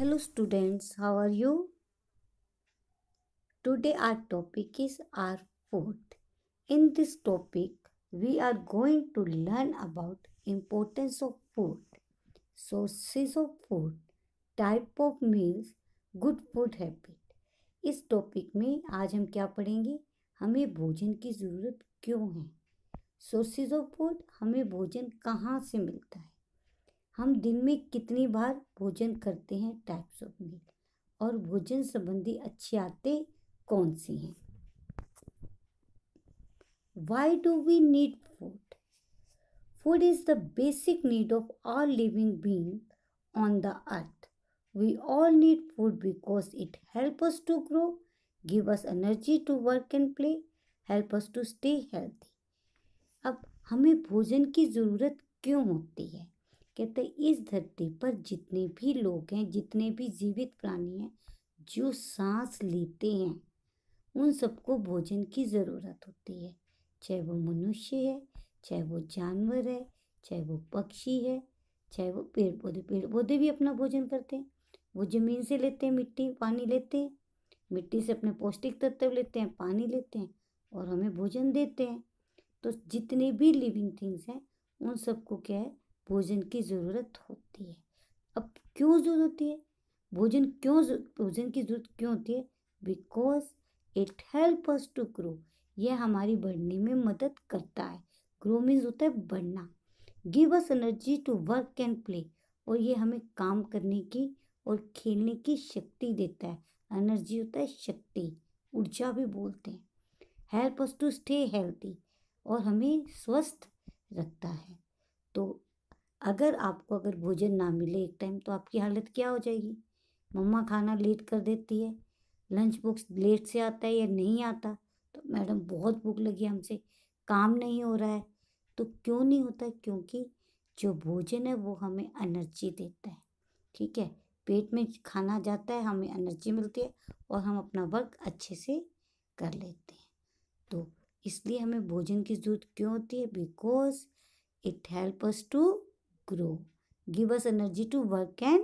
Hello students how are you today our topic is our food in this topic we are going to learn about importance of food sources of food type of meals good food habit इस topic में आज हम क्या पढ़ेंगे हमें भोजन की ज़रूरत क्यों है सोर्सेज ऑफ फूड हमें भोजन कहाँ से मिलता है हम दिन में कितनी बार भोजन करते हैं टाइप्स ऑफ मील और भोजन संबंधी अच्छी आदतें कौन सी हैं why do we need food food is the basic need of all living being on the earth we all need food because it help us to grow give us energy to work and play help us to stay healthy अब हमें भोजन की ज़रूरत क्यों होती है कहते इस धरती पर जितने भी लोग हैं जितने भी जीवित प्राणी हैं जो सांस लेते हैं उन सबको भोजन की ज़रूरत होती है चाहे वो मनुष्य है चाहे वो जानवर है चाहे वो पक्षी है चाहे वो पेड़ पौधे पेड़ पौधे भी अपना भोजन करते हैं वो ज़मीन से लेते हैं मिट्टी पानी लेते हैं मिट्टी से अपने पौष्टिक तत्व लेते हैं पानी लेते हैं और हमें भोजन देते हैं तो जितने भी लिविंग थिंग्स हैं उन सबको क्या है भोजन की ज़रूरत होती है अब क्यों ज़रूरत होती है भोजन क्यों भोजन की ज़रूरत क्यों होती है because it help us to grow यह हमारी बढ़ने में मदद करता है ग्रो मीन्स होता है बढ़ना give us energy to work and play और ये हमें काम करने की और खेलने की शक्ति देता है एनर्जी होता है शक्ति ऊर्जा भी बोलते हैं help us to stay healthy और हमें स्वस्थ रखता है तो अगर आपको अगर भोजन ना मिले एक टाइम तो आपकी हालत क्या हो जाएगी मम्मा खाना लेट कर देती है लंच बॉक्स लेट से आता है या नहीं आता तो मैडम बहुत भूख लगी हमसे काम नहीं हो रहा है तो क्यों नहीं होता क्योंकि जो भोजन है वो हमें एनर्जी देता है ठीक है पेट में खाना जाता है हमें एनर्जी मिलती है और हम अपना वर्क अच्छे से कर लेते हैं तो इसलिए हमें भोजन की ज़रूरत क्यों होती है because it help us to grow. Give us energy to work and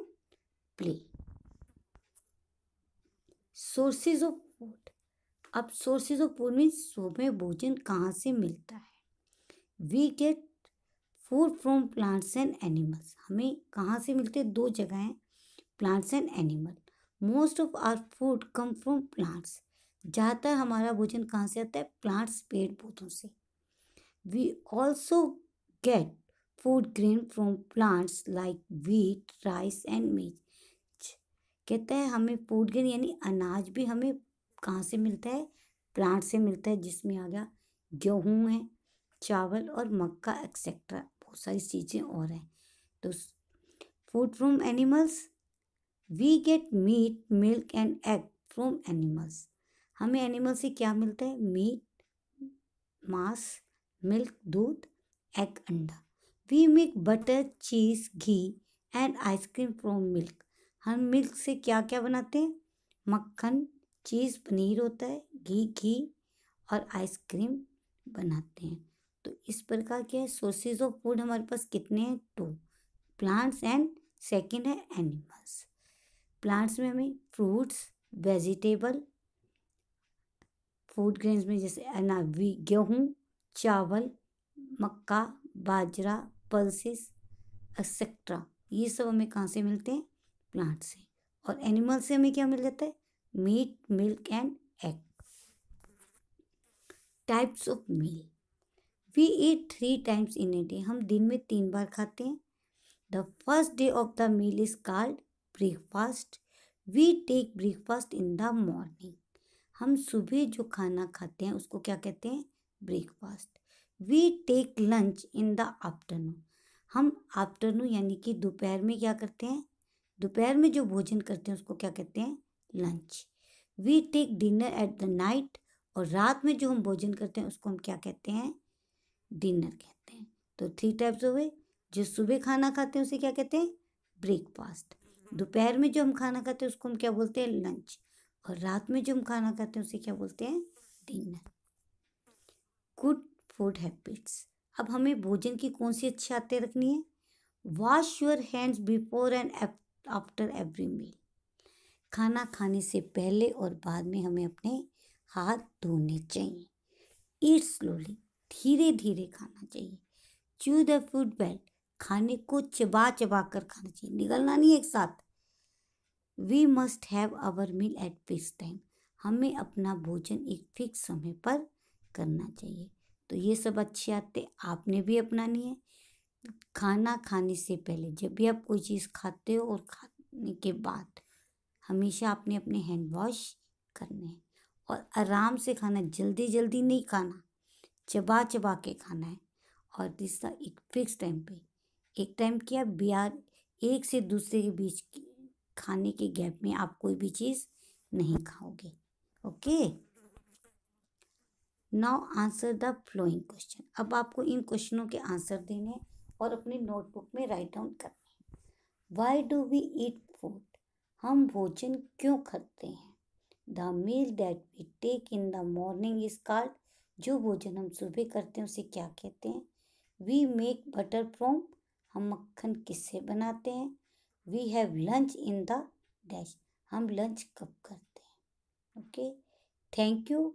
play. Sources of food. ab sources of food means हमें bhojan kahan se milta hai We get food from plants and animals. hame kahan se milte do jagah जगह plants and animal most of our food come from plants plants ज़्यादातर हमारा भोजन कहाँ से आता है plants पेड़ पौधों से we also get food green from plants like wheat rice and मीच कहते हैं हमें फूड ग्रीन यानी अनाज भी हमें कहाँ से मिलता है प्लांट से मिलता है जिसमें आ गया गेहूँ है चावल और मक्का एक्सेट्रा बहुत सारी चीज़ें और हैं तो food from animals we get meat milk and egg from animals हमें एनिमल से क्या मिलता है मीट मांस मिल्क दूध एग अंडा we make butter cheese ghee and ice cream from milk हम मिल्क से क्या क्या बनाते हैं मक्खन चीज़ पनीर होता है घी घी और आइसक्रीम बनाते हैं तो इस प्रकार क्या है सोर्सेज ऑफ फूड हमारे पास कितने हैं टू प्लांट्स एंड सेकेंड है एनिमल्स प्लांट्स में हमें फ्रूट्स वेजिटेबल फूड ग्रेन्स में जैसे वी गेहूँ चावल मक्का बाजरा पल्सेस एक्सेट्रा ये सब हमें कहाँ से मिलते हैं प्लांट से और एनिमल से हमें क्या मिल जाता है meat milk and egg types of meal we eat three times in a day हम दिन में तीन बार खाते हैं the first day of the meal is called breakfast we take breakfast in the morning हम सुबह जो खाना खाते हैं उसको क्या कहते हैं breakfast we take lunch in the afternoon हम आफ्टरनून यानी कि दोपहर में क्या करते हैं दोपहर में जो भोजन करते हैं उसको क्या कहते हैं lunch we take dinner at the night और रात में जो हम भोजन करते हैं उसको हम क्या कहते हैं डिनर कहते हैं तो थ्री टाइप्स हो गए जो सुबह खाना खाते हैं उसे क्या कहते हैं ब्रेकफास्ट दोपहर में जो हम खाना खाते हैं उसको हम क्या बोलते हैं लंच और रात में जो हम खाना खाते हैं उसे क्या बोलते हैं डिनर कुड फूड हैबिट्स अब हमें भोजन की कौन सी अच्छी आदतें रखनी है wash your hands before and after every meal खाना खाने से पहले और बाद में हमें अपने हाथ धोने चाहिए ईट स्लोली धीरे धीरे खाना चाहिए च्यू द फूड बेल खाने को चबा चबा कर खाना चाहिए निगलना नहीं एक साथ we must have our meal at fix time हमें अपना भोजन एक फिक्स समय पर करना चाहिए तो ये सब अच्छी आदतें आपने भी अपनानी है खाना खाने से पहले जब भी आप कोई चीज़ खाते हो और खाने के बाद हमेशा आपने अपने हैंड वॉश करने हैं और आराम से खाना जल्दी जल्दी नहीं खाना चबा चबा के खाना है और तीसरा एक फिक्स टाइम पे एक टाइम किया बिहार एक से दूसरे के बीच खाने के गैप में आप कोई भी चीज़ नहीं खाओगे okay now answer the following question अब आपको इन क्वेश्चनों के आंसर देने और अपनी नोटबुक में राइट डाउन करने why do we eat food हम भोजन क्यों खाते हैं the meal that we take in the morning is called जो भोजन हम सुबह करते हैं उसे क्या कहते हैं वी मेक बटर फ्रॉम हम मक्खन किससे बनाते हैं we have lunch in the dash हम लंच कब करते हैं ओके थैंक यू